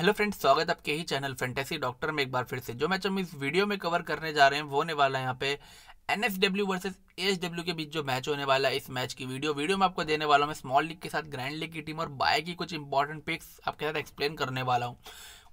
hello friends स्वागत है आपके ही चैनल फेंटेसी डॉक्टर में एक बार फिर से जो मैच हम इस वीडियो में कवर करने जा रहे हैं वो होने वाला है यहाँ पे N S W versus A S W के बीच जो मैच होने वाला है इस मैच की वीडियो वीडियो में आपको देने वाला हूँ मैं स्मॉल लीग के साथ ग्रैंड लीग की टीम और बाय की कुछ इंपॉर्टेंट पिक्स आपके साथ एक्सप्लेन करने वाला हूँ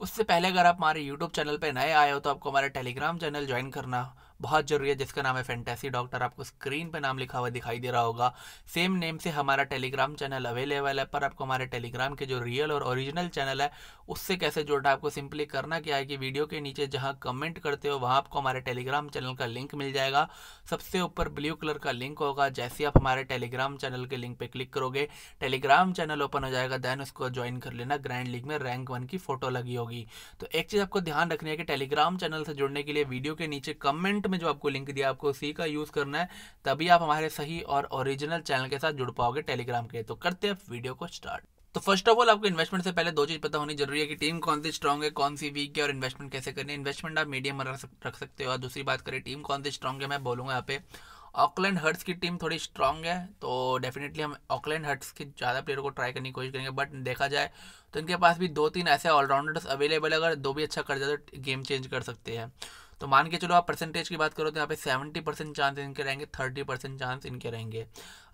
उससे पहले अगर आप हमारे यूट्यूब चैनल पर नए आए हो तो आपको हमारा टेलीग्राम चैनल ज्वाइन करना बहुत ज़रूरी है जिसका नाम है फैंटेसी डॉक्टर आपको स्क्रीन पर नाम लिखा हुआ दिखाई दे रहा होगा सेम नेम से हमारा टेलीग्राम चैनल अवेलेबल है पर आपको हमारे टेलीग्राम के जो रियल और ओरिजिनल चैनल है उससे कैसे जुड़ना आपको सिंपली करना क्या है कि वीडियो के नीचे जहाँ कमेंट करते हो वहाँ आपको हमारे टेलीग्राम चैनल का लिंक मिल जाएगा सबसे ऊपर ब्लू कलर का लिंक होगा जैसे आप हमारे टेलीग्राम चैनल के लिंक पर क्लिक करोगे टेलीग्राम चैनल ओपन हो जाएगा देन उसको ज्वाइन कर लेना ग्रैंड लीग में रैंक वन की फ़ोटो लगी होगी तो एक चीज़ आपको ध्यान रखनी है कि टेलीग्राम चैनल से जुड़ने के लिए वीडियो के नीचे कमेंट कमेंट में जो आपको लिंक दिया आपको उसी का यूज़ करना है तभी आप हमारे सही और ओरिजिनल चैनल के साथ जुड़ पाओगे टेलीग्राम के तो करते हैं वीडियो को स्टार्ट तो फर्स्ट ऑफ ऑल आपको इन्वेस्टमेंट से पहले दो चीज़ पता होनी जरूरी है कि टीम कौन सी स्ट्रॉग है कौन सी वीक है और इन्वेस्टमेंट कैसे करनी है इन्वेस्टमेंट आप मीडियम रख सकते हो और दूसरी बात करें टीम कौन सी स्ट्रॉग है मैं बोलूंगा यहाँ पे ऑकलैंड हर्ट्स की टीम थोड़ी स्ट्रांग है तो डेफिनेटली हम ऑकलैंड हर्ट्स के ज़्यादा प्लेयर को ट्राई करने की कोशिश करेंगे बट देखा जाए तो इनके पास भी दो तीन ऐसे ऑलराउंडर्स अवेलेबल है अगर दो भी अच्छा कर जाए तो गेम चेंज कर सकते हैं तो मान के चलो आप परसेंटेज की बात करो तो यहाँ पे सेवेंटी परसेंट चांस इनके रहेंगे थर्टी परसेंट चांस इनके रहेंगे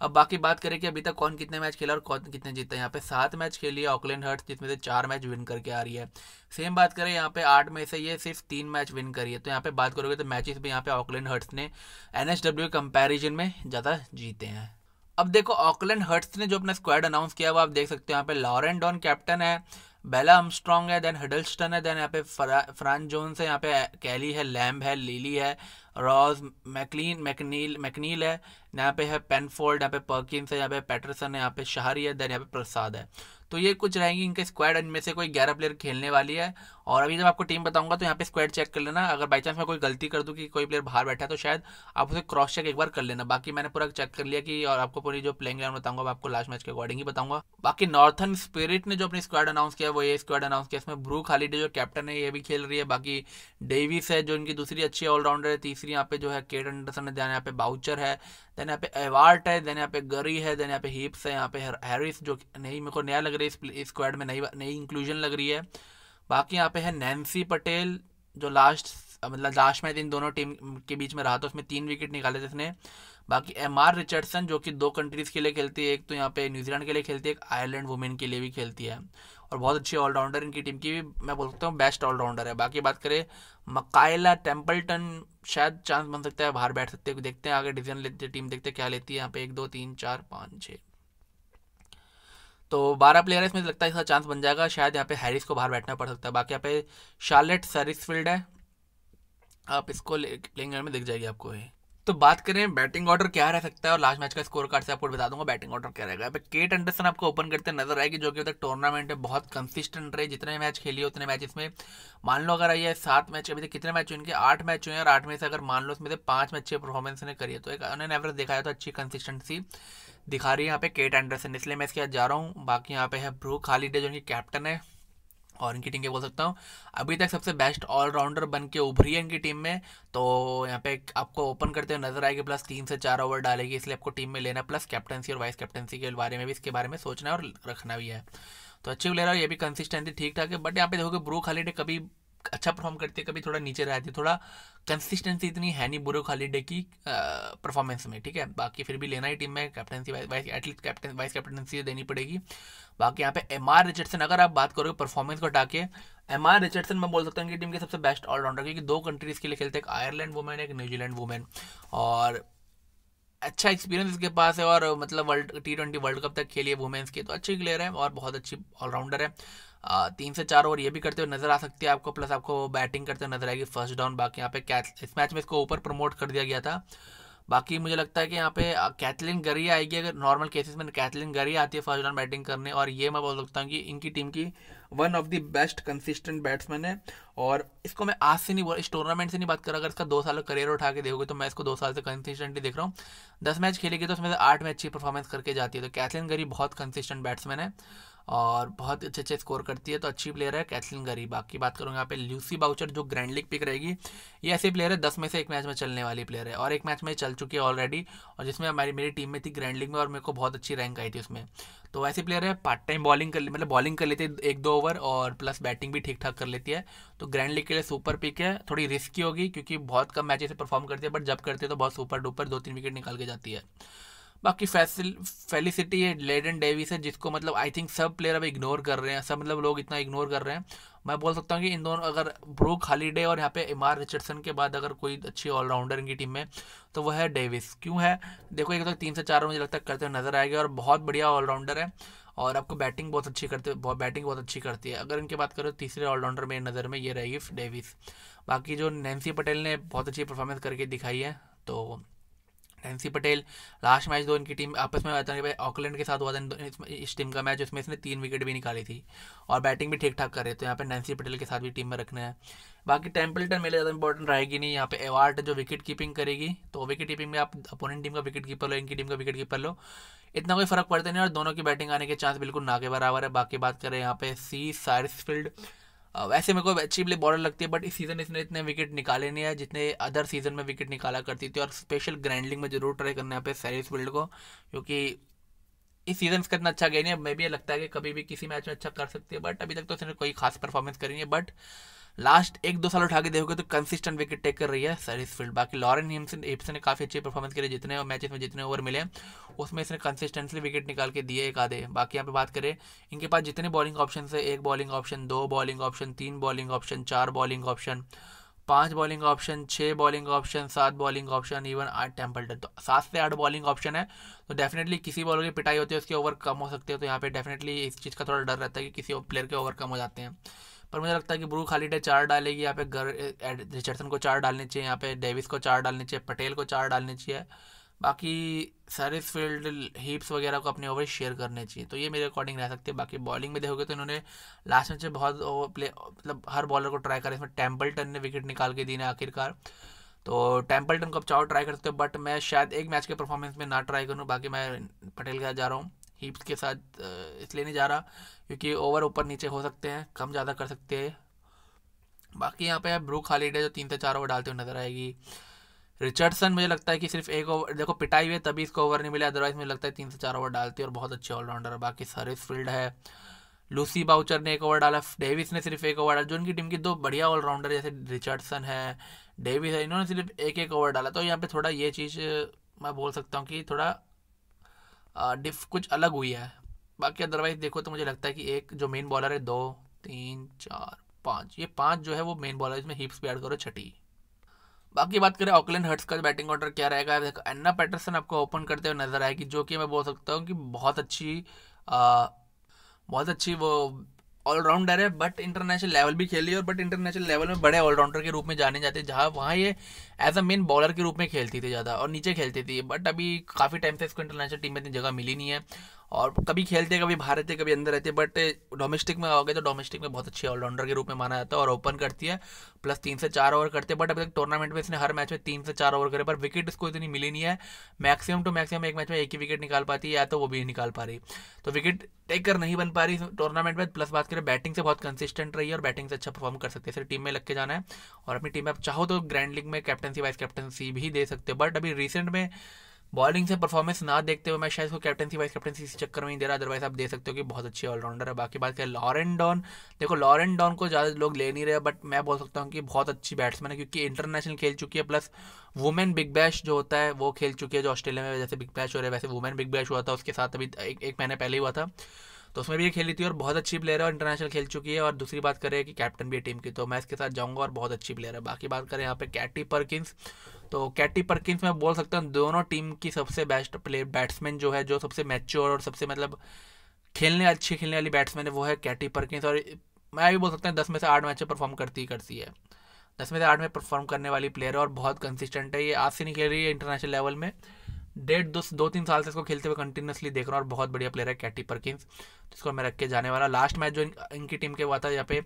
अब बाकी बात करें कि अभी तक कौन कितने मैच खेला और कौन कितने जीता यहाँ पे सात मैच खेली है ऑकलैंड हर्ट्स जिसमें से चार मैच विन करके आ रही है सेम बात करें यहाँ पे आठ में से ये सिर्फ तीन मैच विन करी है तो यहाँ पे बात करोगे तो मैचेस भी यहाँ पे ऑकलैंड हर्ट्स ने एन एच डब्ल्यू कंपेरिजन में ज़्यादा जीते हैं अब देखो ऑकलैंड हर्ट्स ने जो अपना स्क्वाड अनाउंस किया वो आप देख सकते हो यहाँ पे लॉरेंट डॉन कैप्टन है बेला अमस्ट्रॉन्ग है देन हडल्स्टन है देन यहाँ पे फ्रां जोन्स है यहाँ पे कैली है लैम्ब है लीली है रॉज मैकलीन मैकनील मैकनील है यहाँ पे है पेनफोल्ड यहाँ पे पर्किंस है यहाँ पे पैटरसन है यहाँ पे शहरी है देन यहाँ पे प्रसाद है तो ये कुछ रहेंगी इनके स्क्वाड इनमें से कोई ग्यारह प्लेयर खेलने वाली है और अभी जब आपको टीम बताऊंगा तो यहाँ पे स्क्वाड चेक कर लेना अगर बाई चांस मैं कोई गलती कर दूँ कि कोई प्लेयर बाहर बैठा है तो शायद आप उसे क्रॉस चेक एक बार कर लेना बाकी मैंने पूरा चेक कर लिया कि और आपको पूरी जो प्लेइंग ग्राउंड बताऊंगा आपको लास्ट मैच के अकॉर्डिंग ही बताऊंगा बाकी नॉर्थन स्पिरिट ने जो अपनी स्क्वाड अनाउंस किया वो ये स्क्वाड अनाउंस किया इसमें ब्रू खालिडे जो कैप्टन है ये भी खेल रही है बाकी डेविस है जो इनकी दूसरी अच्छी ऑलराउंडर है तीसरी यहाँ पे जो है केट एंडरसन है यहाँ पे बाउचर है देन यहाँ पे एवार्ट है देन यहाँ पे गरी है देन यहाँ पे हिप्स है यहाँ पे हैरिस जो नहीं मेरे को नया लग रहा है इस स्क्वाड में नई नई इंक्लूजन लग रही है बाकी यहाँ पे है नैन्सी पटेल जो लास्ट मतलब लास्ट मैच इन दोनों टीम के बीच में रहा था उसमें तीन विकेट निकाले थे इसने बाकी एम आर रिचर्डसन जो कि दो कंट्रीज़ के लिए खेलती है एक तो यहाँ पे न्यूजीलैंड के लिए खेलती है एक आयरलैंड वुमेन के लिए भी खेलती है और बहुत अच्छी ऑलराउंडर इनकी टीम की भी मैं बोल सकता हूँ बेस्ट ऑलराउंडर है बाकी बात करें मकायला टेम्पल्टन शायद चांस बन सकता है बाहर बैठ सकते हैं देखते हैं आगे डिसीजन लेते टीम देखते हैं क्या लेती है यहाँ पे एक दो तीन चार पाँच छः तो बारह प्लेयर है इसमें लगता है इसका चांस बन जाएगा शायद यहाँ पे हैरिस को बाहर बैठना पड़ सकता है बाकी यहाँ पे शार्लेट सरिसफील्ड है आप इसको प्लेइंग में दिख जाएगी आपको ये तो बात करें बैटिंग ऑर्डर क्या रह सकता है और लास्ट मैच का स्कोर कार्ड से आपको बता दूंगा बैटिंग ऑर्डर क्या रहेगा केट एंडरसन आपको ओपन करते नजर आएगी जो कि अब तक टूर्नामेंट में बहुत कंसिस्टेंट रहे जितने मैच खेली उतने मैच इसमें मान लो अगर आइए सात मैच अभी तक कितने मैच हुए इनके आठ मैच हुए और आठ में से अगर मान लो इसमें से पाँच मैच परफॉर्मेंस ने करी है तो एक उन्होंने एवरेज देखा तो अच्छी कंसिस्टेंसी दिखा रही है यहाँ पे केट एंडरसन इसलिए मैं इसके बाद जा रहा हूँ बाकी यहाँ पे है ब्रू खालिड जो इनकी कैप्टन है और इनकी टीम के बोल सकता हूँ अभी तक सबसे बेस्ट ऑलराउंडर बन के उभरी है इनकी टीम में तो यहाँ पे आपको ओपन करते हुए नजर आएगी प्लस तीन से चार ओवर डालेगी इसलिए आपको टीम में लेना प्लस कैप्टनसी और वाइस कैप्टनसी के बारे में भी इसके बारे में सोचना है और रखना भी है तो अच्छी प्लेयर है ये भी कंसिस्टेंसी ठीक ठाक है बट यहाँ पे देखोगे ब्रू हॉलीडे कभी अच्छा परफॉर्म करती है कभी थोड़ा नीचे रहती है थोड़ा कंसिस्टेंसी इतनी है नहीं बुरो खालिडे की परफॉर्मेंस में ठीक है बाकी फिर भी लेना ही टीम में captaincy vice at least captain vice captaincy देनी पड़ेगी बाकी यहाँ पे एम आर रिचर्डसन अगर आप बात करोगे परफॉर्मेंस को हटा के एम आर रिचर्डसन मैं बोल सकता हूँ कि टीम के सबसे बेस्ट ऑलराउंडर क्योंकि दो कंट्रीज़ के लिए खेलते हैं एक आयरलैंड वुमेन एक न्यूजीलैंड वुमेन और अच्छा एक्सपीरियंस इसके पास है और मतलब world T twenty world cup तक खेली है वुमेन्स की तो अच्छी प्लेयर है और बहुत अच्छी ऑलराउंडर है तीन से चार ओवर ये भी करते हुए नजर आ सकती है आपको प्लस आपको बैटिंग करते हुए नजर आएगी फर्स्ट डाउन बाकी यहाँ पे कैच इस मैच में इसको ऊपर प्रमोट कर दिया गया था बाकी मुझे लगता है कि यहाँ पे कैथलिन गरिया आएगी अगर नॉर्मल केसेस में कैथलिन गरिया आती है फर्स्ट डाउन बैटिंग करने और ये मैं बोल सकता हूँ कि इनकी टीम की one of the best consistent batsman है और इसको मैं आज से नहीं बोल इस टूर्नामेंट से नहीं बात कर रहा अगर इसका दो साल का करियर उठा के देखोगे तो मैं इसको दो साल से कंसिस्टेंटली देख रहा हूँ दस मैच खेलेगी तो उसमें से आठ में अच्छी परफॉर्मेंस करके जाती है तो कैथलिन गरी बहुत कंसिस्टेंट बैट्समैन है और बहुत अच्छे अच्छे स्कोर करती है तो अच्छी प्लेयर है कैथलिन गरीबा की बात करूँगा यहाँ पे ल्यूसी बाउचर जो ग्रैंड लीग पिक रहेगी ये ऐसी प्लेयर है दस में से एक मैच में चलने वाली प्लेयर है और एक मैच में चल चुकी है ऑलरेडी और जिसमें हमारी मेरी टीम में थी ग्रैंड लीग में और मेरे को बहुत अच्छी रैंक आई थी उसमें तो ऐसी प्लेयर है पार्ट टाइम बॉलिंग कर मतलब बॉलिंग कर लेती है एक दो ओवर और प्लस बैटिंग भी ठीक ठाक कर लेती है तो ग्रैंड लीग के लिए सुपर पिक है थोड़ी रिस्की होगी क्योंकि बहुत कम मैचेस से परफॉर्म करती है बट जब करती है तो बहुत सुपर डुपर दो तीन विकेट निकाल के जाती है बाकी फेलिसिटी है लेडन डेविस है जिसको मतलब आई थिंक सब प्लेयर अब इग्नोर कर रहे हैं सब मतलब लोग इतना इग्नोर कर रहे हैं मैं बोल सकता हूँ कि इन दोनों अगर ब्रूक हॉलीडे और यहाँ पे एम आर रिचर्डसन के बाद अगर कोई अच्छी ऑलराउंडर इनकी टीम में तो वह है डेविस क्यों है देखो एक तो तीन से चार मुझे लगता है करते हुए नजर आएगा और बहुत बढ़िया ऑलराउंडर है और आपको बैटिंग बहुत अच्छी करते बहुत बैटिंग बहुत अच्छी करती है अगर इनकी बात करें तो तीसरे ऑलराउंडर मेरी नज़र में ये रहेगी डेविस बाकी जो नैन्सी पटेल ने बहुत अच्छी परफॉर्मेंस करके दिखाई है तो एनसी पटेल लास्ट मैच दो इनकी टीम आपस में हुआ था ऑकलैंड के साथ हुआ था इस टीम का मैच उसमें इसने तीन विकेट भी निकाली थी और बैटिंग भी ठीक ठाक कर रहे थे यहाँ पे नैन्सी पटेल के साथ भी टीम में रखना है बाकी टेम्पल्टन मेरे ज़्यादा इंपॉर्टेंट रहेगी नहीं यहाँ पे अवार्ड जो विकेट कीपिंग करेगी तो विकेट कीपिंग में आप अपोनेंट टीम का विकेट कीपर लो इनकी टीम का विकेट कीपर लो इतना कोई फर्क पड़ता नहीं और दोनों की बैटिंग आने के चांस बिल्कुल ना के बराबर है बाकी बात करें यहाँ पे सी सारिसफील्ड फील्ड वैसे मेरे को अच्छी प्ले मतलब बॉलर लगती है बट इस सीज़न इसने इतने विकेट निकाले नहीं है जितने अदर सीज़न में विकेट निकाला करती थी और स्पेशल ग्रैंडलिंग में जरूर ट्राई करना है पे सैरिस बिल्ड को क्योंकि इस सीज़न का इतना अच्छा गया नहीं है मे भी लगता है कि कभी भी किसी मैच में अच्छा कर सकती है बट अभी तक तो उसने कोई खास परफॉर्मेंस करी नहीं है बट लास्ट एक दो साल उठा के देखोगे तो कंसिस्टेंट विकेट टेक कर रही है सरिस फील्ड बाकी लॉरेन हिमसन एप्सन ने काफ़ी अच्छी परफॉर्मेंस करी जितने मैचेस में जितने ओवर मिले उसमें इसने कंसिस्टेंटली विकेट निकाल के दिए एक आधे बाकी यहाँ पे बात करें इनके पास जितने बॉलिंग ऑप्शन है एक बॉलिंग ऑप्शन दो बॉलिंग ऑप्शन तीन बॉलिंग ऑप्शन चार बॉलिंग ऑप्शन पांच बॉलिंग ऑप्शन छः बॉलिंग ऑप्शन सात बॉलिंग ऑप्शन इवन आठ टेम्पल्टन तो सात से आठ बॉलिंग ऑप्शन है तो डेफिनेटली किसी बॉलर की पिटाई होती है उसके ओवर कम हो सकते हैं तो यहाँ पे डेफिनेटली इस चीज़ का थोड़ा डर रहता है कि किसी प्लेयर के ओवर कम हो जाते हैं पर मुझे लगता है कि ब्रू खाली डे चार डालेगी यहाँ पे गर रिचर्डसन को चार डालने चाहिए यहाँ पे डेविस को चार डालने चाहिए पटेल को चार डालने चाहिए बाकी सैरिस फील्ड हीप्स वगैरह को अपने ओवर शेयर करने चाहिए तो ये मेरे अकॉर्डिंग रह सकती है बाकी बॉलिंग में देखोगे तो इन्होंने लास्ट मैच में बहुत प्ले मतलब हर बॉलर को ट्राई करा इसमें टेम्पलटन ने विकेट निकाल के दी ना आखिरकार तो टेम्पलटन को आप चाहो ट्राई कर सकते हो बट मैं शायद एक मैच के परफॉर्मेंस में ना ट्राई करूँ बाकी मैं पटेल के साथ जा रहा हूँ हीप्स के साथ इसलिए नहीं जा रहा क्योंकि ओवर ऊपर नीचे हो सकते हैं कम ज़्यादा कर सकते हैं बाकी यहाँ पे है ब्रूक है जो तीन से चार ओवर डालते हुए नजर आएगी रिचर्डसन मुझे लगता है कि सिर्फ एक ओवर देखो पिटाई हुई तभी इसको ओवर नहीं मिला अदरवाइज मुझे लगता है तीन से चार ओवर डालती है और बहुत अच्छे ऑलराउंडर है बाकी सरिस फील्ड है लूसी बाउचर ने एक ओवर डाला डेविस ने सिर्फ एक ओवर डाला जो उनकी टीम की दो बढ़िया ऑलराउंडर जैसे रिचर्डसन है डेविस है इन्होंने सिर्फ एक एक ओवर डाला तो यहाँ पर थोड़ा ये चीज़ मैं बोल सकता हूँ कि थोड़ा डिफ कुछ अलग हुई है बाकी अदरवाइज देखो तो मुझे लगता है कि एक जो मेन बॉलर है दो तीन चार पाँच ये पाँच जो है वो मेन बॉलर इसमें हिप्स भी ऐड करो छठी बाकी बात करें ऑकलैंड हर्ट्स का बैटिंग ऑर्डर क्या रहेगा देखो अन्ना पैटरसन आपको ओपन करते हुए नजर आएगी जो कि मैं बोल सकता हूँ कि बहुत अच्छी आ, बहुत अच्छी वो ऑलराउंडर है बट इंटरनेशनल लेवल भी खेली और बट इंटरनेशनल लेवल में बड़े ऑलराउंडर के रूप में जाने जाते हैं जहाँ वहाँ ये एज अ मेन बॉलर के रूप में खेलती थी ज़्यादा और नीचे खेलती थी बट अभी काफ़ी टाइम से इसको इंटरनेशनल टीम में इतनी जगह मिली नहीं है और कभी खेलते कभी बाहर रहते कभी अंदर रहते बट डोमेस्टिक में आओगे तो डोमेस्टिक में बहुत अच्छे ऑलराउंडर के रूप में माना जाता है और ओपन करती है प्लस तीन से चार ओवर करते हैं बट अभी तक टूर्नामेंट में इसने हर मैच में तीन से चार ओवर करे पर विकेट इसको इतनी मिली नहीं है मैक्सिमम टू मैक्सिमम एक मैच में एक ही विकेट निकाल पाती है या तो वो भी निकाल पा रही तो विकेट टेकर नहीं बन पा रही टूर्नामेंट में प्लस बात करें बैटिंग से बहुत कंसिस्टेंट रही है और बैटिंग से अच्छा परफॉर्म कर सकते हैं सिर्फ टीम में लग के जाना है और अपनी टीम में आप चाहो तो ग्रैंड लीग में कैप्टनसी वाइस कैप्टनसी भी दे सकते हो बट अभी रिसेंट में बॉलिंग से परफॉर्मेंस ना देखते हुए मैं शायद इसको कैप्टनसी वाइस कैप्टनसी इसी चक्कर में ही दे रहा अदरवाइज आप दे सकते हो कि बहुत अच्छे ऑलराउंडर है बाकी बात करें लॉरेन डॉन देखो लॉरेन डॉन को ज़्यादा लोग ले नहीं रहे बट मैं बोल सकता हूँ कि बहुत अच्छी बैट्समैन है क्योंकि इंटरनेशनल खेल चुकी है प्लस वुमेन बिग बैश जो होता है वो खेल चुकी है जो ऑस्ट्रेलिया में जैसे बिग बैश हो रहा है वैसे वुमेन बिग बैश हुआ था उसके साथ अभी एक, महीने पहले ही हुआ था तो उसमें भी ये खेली थी और बहुत अच्छी प्लेयर है और इंटरनेशनल खेल चुकी है और दूसरी बात करें कि कैप्टन भी है टीम की तो मैं इसके साथ जाऊँगा और बहुत अच्छी प्लेयर है बाकी बात करें यहाँ पे कैटी परकिंस तो कैटी परकिंस मैं बोल सकता हूँ दोनों टीम की सबसे बेस्ट प्ले बैट्समैन जो है जो सबसे मैच्योर और सबसे मतलब खेलने अच्छी खेलने वाली बैट्समैन है वो है कैटी परकिंस और मैं भी बोल सकता हूँ दस में से आठ मैचें परफॉर्म करती ही करती है दस में से आठ में परफॉर्म करने वाली प्लेयर है और बहुत कंसिस्टेंट है ये आज से नहीं खेल रही है इंटरनेशनल लेवल में डेढ़ दो दो तीन साल से इसको खेलते हुए कंटिन्यूसली देख रहा हूँ और बहुत बढ़िया प्लेयर है कैटी परकिंस जिसको मैं रख के जाने वाला लास्ट मैच जो इन, इनकी टीम के हुआ था यहाँ पे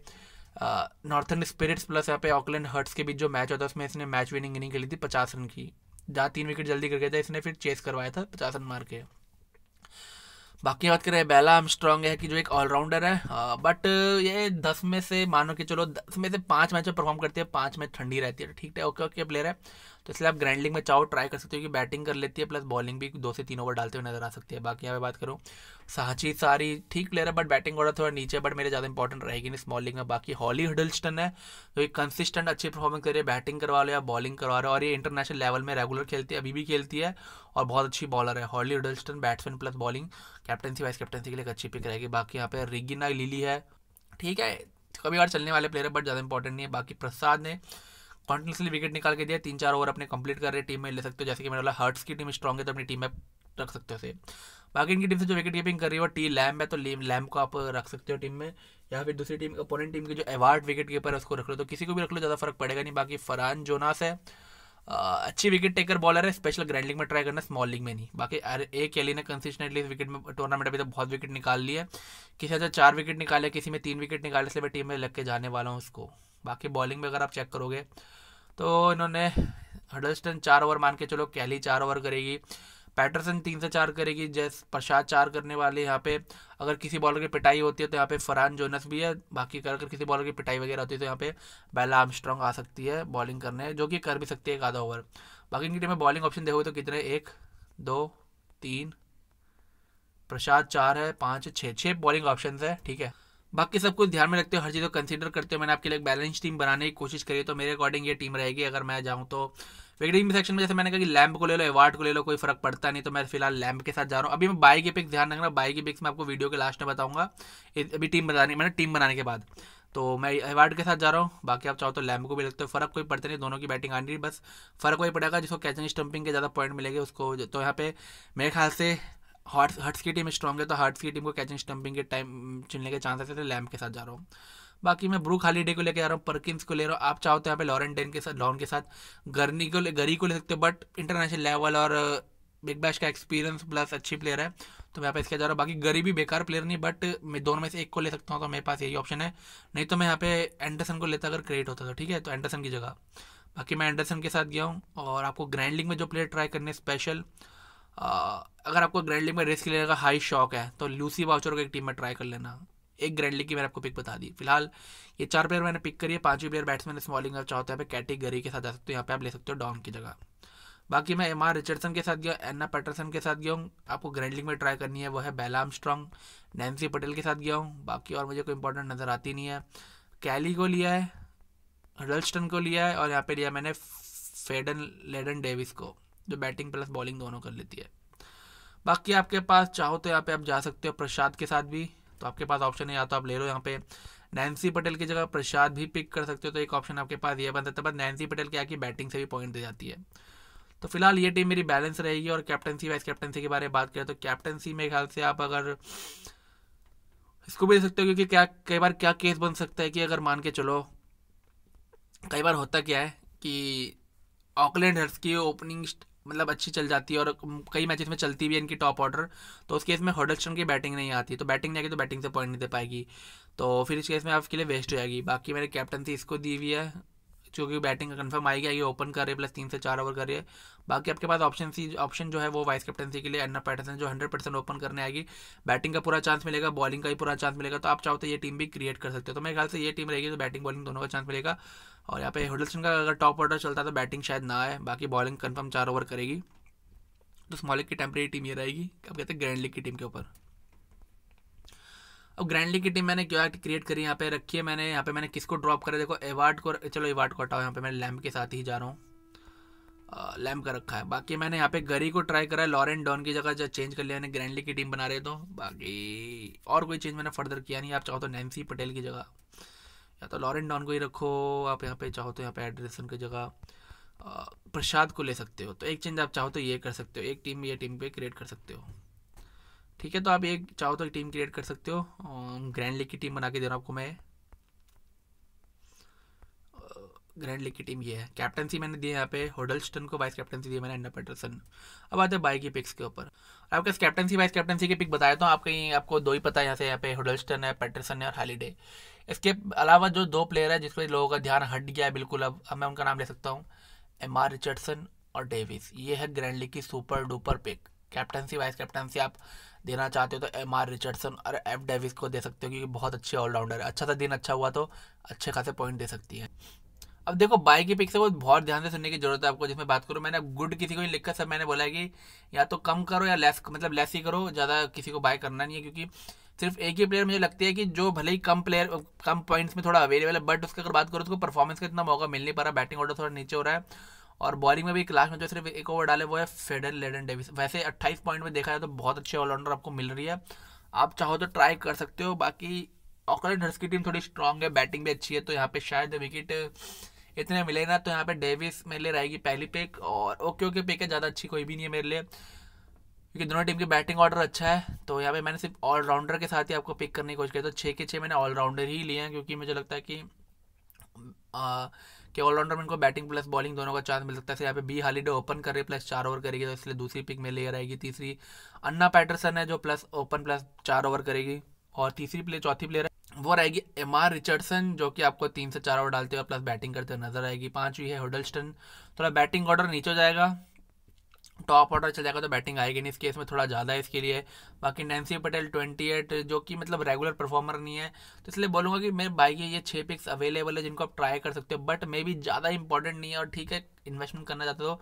नॉर्थन स्पिरिट्स प्लस यहाँ पे ऑकलैंड हर्ट्स के बीच जो मैच हुआ था उसमें इसने मैच विनिंग इनिंग खेली थी पचास रन की जहाँ तीन विकेट जल्दी कर गया था इसने फिर चेस करवाया था पचास रन मार के बाकी बात करें बैला हम स्ट्रॉन्ग है कि जो एक ऑलराउंडर है आ, बट ये दस में से मानो कि चलो दस में से पाँच मैच में परफॉर्म करती है पाँच मैच ठंडी रहती है ठीक है ओके ओके प्लेयर है तो इसलिए आप ग्रैंड लीग में चाहो ट्राई कर सकते हो कि बैटिंग कर लेती है प्लस बॉलिंग भी दो से तीन ओवर डालते हुए नजर आ सकती है बाकी यहाँ पे बात करूँ साची सारी ठीक प्लेयर है बट बैटिंग ऑर्डर थोड़ा नीचे बट मेरे ज़्यादा इंपॉर्टेंट रहेगी नहीं स्मॉल लीग में बाकी हॉली हडल्स्टन है तो एक कंसिस्टेंट अच्छी परफॉर्मेंस कर रही है बैटिंग करवा लो या बॉलिंग करवा रहे हो और ये इंटरनेशनल लेवल में रेगुलर खेलती है अभी भी खेलती है और बहुत अच्छी बॉलर है Holly Huddleston batsman plus bowling captaincy vice captaincy के लिए एक अच्छी पिक रहेगी बाकी यहाँ पे रिगिना लिली है ठीक है कभी बार चलने वाले प्लेयर है बट ज़्यादा इंपॉर्टेंट नहीं है बाकी प्रसाद ने कॉन्टिन्यूसली विकेट निकाल के दिया तीन चार ओवर अपने कंप्लीट कर रहे टीम में ले सकते हो जैसे कि मैंने बोला हर्ट्स की टीम स्ट्रॉग है तो अपनी टीम में रख सकते हो उसे बाकी इनकी टीम से जो विकेट कीपिंग कर रही है वो टी लैम है तो लैम को आप रख सकते हो टीम में या फिर दूसरी टीम अपोनेंट टीम के जो अवार्ड विकेट कीपर है उसको रख लो तो किसी को भी रख लो ज़्यादा फर्क पड़ेगा नहीं बाकी फरान जोनास है अच्छी विकेट टेकर बॉलर है स्पेशल ग्रैंड लीग में ट्राई करना स्मॉल लीग में नहीं बाकी ए केली ने कंसिस्टेंटली इस विकेट में टूर्नामेंट अभी तक तो बहुत विकेट निकाल लिया है किसी अच्छा चार विकेट निकाले किसी में तीन विकेट निकाले इसलिए मैं टीम में लग के जाने वाला हूँ उसको बाकी बॉलिंग में अगर आप चेक करोगे तो इन्होंने हडलस्टन चार ओवर मान के चलो कैली चार ओवर करेगी पैटरसन तीन से चार करेगी जैस प्रसाद चार करने वाले यहाँ पे अगर किसी बॉलर की पिटाई होती है तो यहाँ पे फरहान जोनस भी है बाकी कर अगर किसी बॉलर की पिटाई वगैरह होती है तो यहाँ पे बैला आर्मस्ट्रॉन्ग आ सकती है बॉलिंग करने जो कि कर भी सकती है एक आधा ओवर बाकी इनकी टीम में बॉलिंग ऑप्शन देखोगे तो कितने एक दो तीन प्रसाद चार है पाँच छः छः बॉलिंग ऑप्शन है ठीक है बाकी सब कुछ ध्यान में रखते हो हर चीज़ को कंसीडर करते हो मैंने आपके लिए एक बैलेंस टीम बनाने की कोशिश करी तो मेरे अकॉर्डिंग ये टीम रहेगी अगर मैं जाऊँ तो विकेटिंग सेक्शन में जैसे मैंने कहा कि लैम्प को ले लो एवार्ड को ले लो कोई फर्क पड़ता नहीं तो मैं फिलहाल लैम्प के साथ जा रहा हूँ अभी मैं बाई के पिक्स ध्यान रखना बाई के पिक्स मैं आपको वीडियो के लास्ट में बताऊंगा अभी टीम बनाने मैंने टीम बनाने के बाद तो मैं एवार्ड के साथ जा रहा हूँ बाकी आप चाहो तो लैम्प को भी लगते हो फर्क कोई पड़ता नहीं दोनों की बैटिंग आनी बस फर्क वही पड़ेगा जिसको कैचिंग स्टम्पिंग के ज़्यादा पॉइंट मिलेगा उसको तो यहाँ पे मेरे ख्याल से हॉट हट्स की टीम स्ट्रॉग है तो हार्ट्स की टीम को कैचिंग स्टम्पिंग के टाइम चुनने के चांसेस है लैम्प के साथ जा रहा हूँ बाकी मैं ब्रूक डे को लेकर जा रहा हूँ परकिंस को ले रहा हूँ आप चाहो तो यहाँ पे लॉरेंट डेन के साथ लॉन के साथ गर्नी को गरी को ले सकते हो बट इंटरनेशनल लेवल और बिग uh, बैश का एक्सपीरियंस प्लस अच्छी प्लेयर है तो मैं यहाँ पे इसके जा रहा हूँ बाकी गरी भी बेकार प्लेयर नहीं बट मैं दोनों में से एक को ले सकता हूँ तो मेरे पास यही ऑप्शन है नहीं तो मैं यहाँ पे एंडरसन को लेता अगर क्रिएट होता तो ठीक है तो एंडरसन की जगह बाकी मैं एंडरसन के साथ गया हूँ और आपको ग्रैंड लीग में जो प्लेयर ट्राई करने स्पेशल अगर आपको ग्रैंड लीग में रेस खेलने का हाई शौक है तो लूसी वाउचर को एक टीम में ट्राई कर लेना एक ग्रैंड लीग की मैंने आपको पिक बता दी फिलहाल ये चार प्लेयर मैंने पिक करी है पाँचवीं प्लेयर बैट्समैन स्मॉलिंग आप चाहते हैं कैटेगरी के साथ जा सकते हो यहाँ पे आप ले सकते हो डॉन की जगह बाकी मैं एम आर रिचर्डसन के साथ गया एन्ना पैटरसन के साथ गया हूँ आपको ग्रैंड लीग में ट्राई करनी है वो है बैलाम स्ट्रॉन्ग नैन्सी पटेल के साथ गया हूँ बाकी और मुझे कोई इंपॉर्टेंट नज़र आती नहीं है कैली को लिया है रल्स्टन को लिया है और यहाँ पे लिया मैंने फेडन लेडन डेविस को जो बैटिंग प्लस बॉलिंग दोनों कर लेती है बाकी आपके पास चाहो तो यहाँ पे आप जा सकते हो प्रसाद के साथ भी तो आपके पास ऑप्शन है या तो आप ले लो यहाँ पे नैन्सी पटेल की जगह प्रसाद भी पिक कर सकते हो तो एक ऑप्शन आपके पास ये बन सकता है नैन्सी पटेल की आके बैटिंग से भी पॉइंट दे जाती है तो फिलहाल ये टीम मेरी बैलेंस रहेगी और कैप्टनसी वाइस कैप्टनसी के बारे में बात करें तो कैप्टनसी मेरे ख्याल से आप अगर इसको भी दे सकते हो क्योंकि क्या कई बार क्या केस बन सकता है कि अगर मान के चलो कई बार होता क्या है कि ऑकलैंड हर्स की ओपनिंग मतलब अच्छी चल जाती है और कई मैचेस में चलती भी है इनकी टॉप ऑर्डर तो उस केस में हर्डलस्टन की बैटिंग नहीं आती तो बैटिंग नहीं आएगी तो बैटिंग से पॉइंट नहीं दे पाएगी तो फिर इस केस में आपके लिए वेस्ट हो जाएगी बाकी मैंने कैप्टनसी इसको दी हुई है क्योंकि बैटिंग का कन्फर्म आएगी आइए ओपन कर रही है प्लस तीन से चार ओवर कर रही है बाकी आपके पास ऑप्शन सी ऑप्शन जो है वो वाइस कैप्टनसी के लिए अन्ना पैटर्सन जो हंड्रेड परसेंट ओपन करने आएगी बैटिंग का पूरा चांस मिलेगा बॉलिंग का भी पूरा चांस मिलेगा तो आप चाहते तो ये टीम भी क्रिएट कर सकते हो तो मेरे ख्याल से ये टीम रहेगी तो बैटिंग बॉलिंग दोनों का चांस मिलेगा और यहाँ पे होडलसन का अगर टॉप ऑर्डर चलता है तो बैटिंग शायद ना आए बाकी बॉलिंग कन्फर्म चार ओवर करेगी तो स्मॉल लीग की टेम्प्रेरी टीम ये रहेगी अब कहते हैं ग्रैंड लीग की टीम के ऊपर अब ग्रैंडली की टीम मैंने क्या क्रिएट करी यहाँ पे रखी है मैंने यहाँ पे मैंने किसको ड्रॉप करा देखो एवार्ड को चलो एवार्ड को हटाओ यहाँ पे मैं लैम्प के साथ ही जा रहा हूँ लैम्प का रखा है बाकी मैंने यहाँ पे गरी को ट्राई करा है लॉरेन डॉन की जगह जब चेंज कर लिया मैंने ग्रैंडली की टीम बना रहे तो बाकी और कोई चेंज मैंने फर्दर किया नहीं आप चाहो तो नैन्सी पटेल की जगह या तो लॉरेंट डॉन को ही रखो आप यहाँ पे चाहो तो यहाँ पे एड्रेसन की जगह प्रसाद को ले सकते हो तो एक चेंज आप चाहो तो ये कर सकते हो एक टीम ये टीम पे क्रिएट कर सकते हो ठीक है तो आप एक चाहो तो टीम क्रिएट कर सकते हो ग्रैंड लीग की टीम बना के दे रहा हूँ आपको मैं ग्रैंड लीग की टीम ये है कैप्टनसी मैंने दी है यहाँ पे स्टन को वाइस कैप्टनसी दी मैंने अंडर पैटरसन अब आते हैं बाई की पिक्स के ऊपर आपके कैप्टनसी वाइस कैप्टनसी के पिक बताया तो आप कहीं आपको दो ही पता है यहाँ से यहाँ पे स्टन है पैटरसन है और हॉलीडे इसके अलावा जो दो प्लेयर है जिसपे लोगों का ध्यान हट गया है बिल्कुल अब अब मैं उनका नाम ले सकता हूँ एम आर रिचर्डसन और डेविस ये है ग्रैंड लीग की super duper pick captaincy vice captaincy आप देना चाहते हो तो एम आर रिचर्डसन और एफ डेविस को दे सकते हो क्योंकि बहुत अच्छे ऑलराउंडर है अच्छा सा दिन अच्छा हुआ तो अच्छे खासे पॉइंट दे सकती है अब देखो बाई की पिक से बहुत ध्यान से सुनने की जरूरत है आपको जिसमें बात करूँ मैंने गुड किसी को ही लिखकर सब मैंने बोला है कि या तो कम करो या लेस मतलब लेस ही करो ज़्यादा किसी को बाय करना नहीं है क्योंकि सिर्फ एक ही प्लेयर मुझे लगती है कि जो भले ही कम प्लेयर कम पॉइंट्स में थोड़ा अवेलेबल है बट उसका अगर बात करो तो उसको परफॉर्मेंस का इतना मौका मिल नहीं पा रहा बैटिंग ऑर्डर थोड़ा नीचे हो रहा है और बॉलिंग में भी क्लास में जो सिर्फ एक ओवर डाले वो है फेडर लेडन डेविस वैसे 28 पॉइंट में देखा जाए तो बहुत अच्छे ऑलराउंडर आपको मिल रही है आप चाहो तो ट्राई कर सकते हो बाकी ऑकलैंड हर्स की टीम थोड़ी स्ट्रांग है बैटिंग भी अच्छी है तो यहाँ पे शायद विकेट इतने मिले ना तो यहाँ पे डेविस मेरे लिए रहेगी पहली पिक और ओके ओके पिक है ज़्यादा अच्छी कोई भी नहीं है मेरे लिए क्योंकि दोनों टीम की बैटिंग ऑर्डर अच्छा है तो यहाँ पे मैंने सिर्फ ऑलराउंडर के साथ ही आपको पिक करने की कोशिश की तो छः के छः मैंने ऑलराउंडर ही लिए हैं क्योंकि मुझे लगता है कि कि ऑलराउंडर में इनको बैटिंग प्लस बॉलिंग दोनों का चांस मिल सकता है यहाँ पे बी हालीडे ओपन कर रही है प्लस चार ओवर करेगी तो इसलिए दूसरी पिक में लेयर आएगी तीसरी अन्ना पैटरसन है जो प्लस ओपन प्लस चार ओवर करेगी और तीसरी प्लेयर चौथी प्लेयर वो रहेगी एम आर रिचर्डसन जो कि आपको तीन से चार ओवर डालते हुए प्लस बैटिंग करते हुए नजर आएगी पांचवी है होडलस्टन थोड़ा बैटिंग ऑर्डर नीचे जाएगा टॉप ऑर्डर चल जाएगा तो बैटिंग आएगी नहीं इस केस में थोड़ा ज़्यादा है इसके लिए बाकी नैन्सी पटेल ट्वेंटी एट जो कि मतलब रेगुलर परफॉर्मर नहीं है तो इसलिए बोलूँगा कि मेरे भाई ये छः पिक्स अवेलेबल है जिनको आप ट्राई कर सकते हो बट मे भी ज़्यादा इंपॉर्टेंट नहीं है और ठीक है इन्वेस्टमेंट करना चाहते हो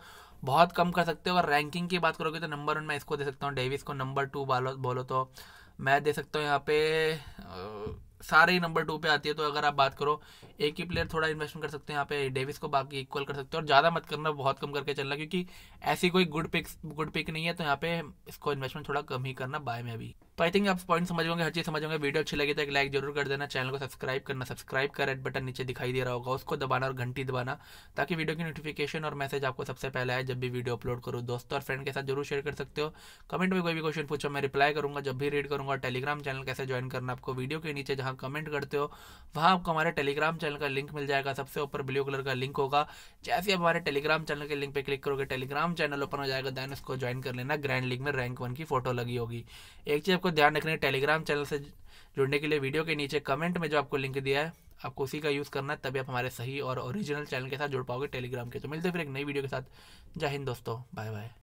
बहुत कम कर सकते हो और रैंकिंग की बात करोगे तो नंबर वन मैं इसको दे सकता हूँ डेविस को नंबर टू बोलो तो मैं दे सकता हूँ यहाँ पे सारे ही नंबर टू पे आती है तो अगर आप बात करो एक ही प्लेयर थोड़ा इन्वेस्टमेंट कर सकते हैं यहाँ पे डेविस को बाकी इक्वल कर सकते हो और ज़्यादा मत करना बहुत कम करके चलना क्योंकि ऐसी कोई गुड पिक गुड पिक नहीं है तो यहाँ पे इसको इन्वेस्टमेंट थोड़ा कम ही करना बाय में अभी तो आई थिंक आप पॉइंट समझ होंगे हर चीज़ समझ होंगे वीडियो अच्छी लगी तो एक लाइक जरूर कर देना चैनल को सब्सक्राइब करना सब्सक्राइब का रेड बटन नीचे दिखाई दे रहा होगा उसको दबाना और घंटी दबाना ताकि वीडियो की नोटिफिकेशन और मैसेज आपको सबसे पहले आए जब भी वीडियो अपलोड करो दोस्तों और फ्रेंड के साथ जरूर शेयर कर सकते हो कमेंट में कोई भी क्वेश्चन पूछो मैं रिप्लाई करूंगा जब भी रीड करूंगा टेलीग्राम चैनल कैसे ज्वाइन करना आपको वीडियो के नीचे जहाँ कमेंट करते हो वहाँ आपको हमारे टेलीग्राम चैनल का लिंक मिल जाएगा सबसे ऊपर ब्लू कलर का लिंक होगा जैसे आप हमारे टेलीग्राम चैनल के लिंक पे क्लिक करोगे टेलीग्राम चैनल ओपन हो जाएगा दैन उसको ज्वाइन कर लेना ग्रैंड लीग में रैंक वन की फोटो लगी होगी एक चीज़ आपको ध्यान रखना है टेलीग्राम चैनल से जुड़ने के लिए वीडियो के नीचे कमेंट में जो आपको लिंक दिया है आपको उसी का यूज़ करना है तभी आप हमारे सही और ओरिजिनल चैनल के साथ जुड़ पाओगे टेलीग्राम के तो मिलते फिर एक नई वीडियो के साथ जय हिंद दोस्तों बाय बाय